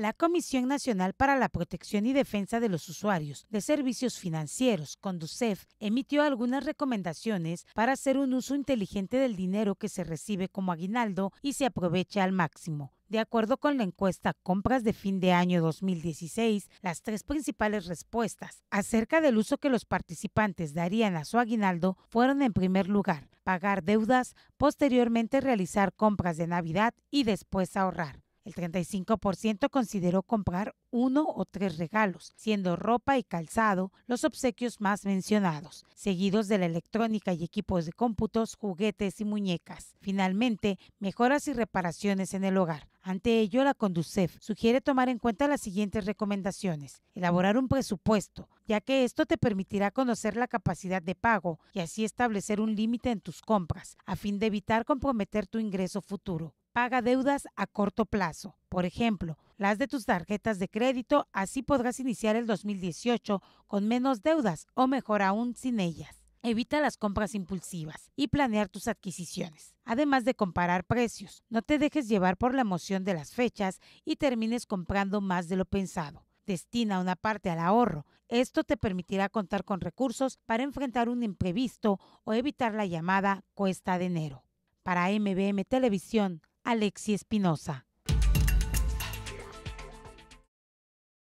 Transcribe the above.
la Comisión Nacional para la Protección y Defensa de los Usuarios de Servicios Financieros, Conducef, emitió algunas recomendaciones para hacer un uso inteligente del dinero que se recibe como aguinaldo y se aprovecha al máximo. De acuerdo con la encuesta Compras de fin de año 2016, las tres principales respuestas acerca del uso que los participantes darían a su aguinaldo fueron en primer lugar pagar deudas, posteriormente realizar compras de Navidad y después ahorrar. El 35% consideró comprar uno o tres regalos, siendo ropa y calzado los obsequios más mencionados, seguidos de la electrónica y equipos de cómputos, juguetes y muñecas. Finalmente, mejoras y reparaciones en el hogar. Ante ello, la Conducef sugiere tomar en cuenta las siguientes recomendaciones. Elaborar un presupuesto, ya que esto te permitirá conocer la capacidad de pago y así establecer un límite en tus compras, a fin de evitar comprometer tu ingreso futuro. Paga deudas a corto plazo, por ejemplo, las de tus tarjetas de crédito, así podrás iniciar el 2018 con menos deudas o mejor aún sin ellas. Evita las compras impulsivas y planear tus adquisiciones, además de comparar precios. No te dejes llevar por la emoción de las fechas y termines comprando más de lo pensado. Destina una parte al ahorro. Esto te permitirá contar con recursos para enfrentar un imprevisto o evitar la llamada cuesta de enero. Para MBM Televisión, Alexi Espinosa.